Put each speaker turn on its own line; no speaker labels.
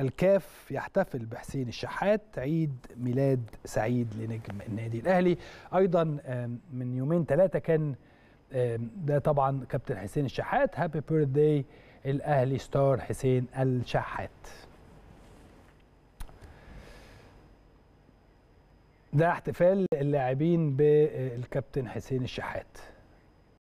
الكاف يحتفل بحسين الشحات عيد ميلاد سعيد لنجم النادي الاهلي ايضا من يومين ثلاثه كان ده طبعا كابتن حسين الشحات هابي بيرثداي الاهلي ستار حسين الشحات ده احتفال اللاعبين بالكابتن حسين الشحات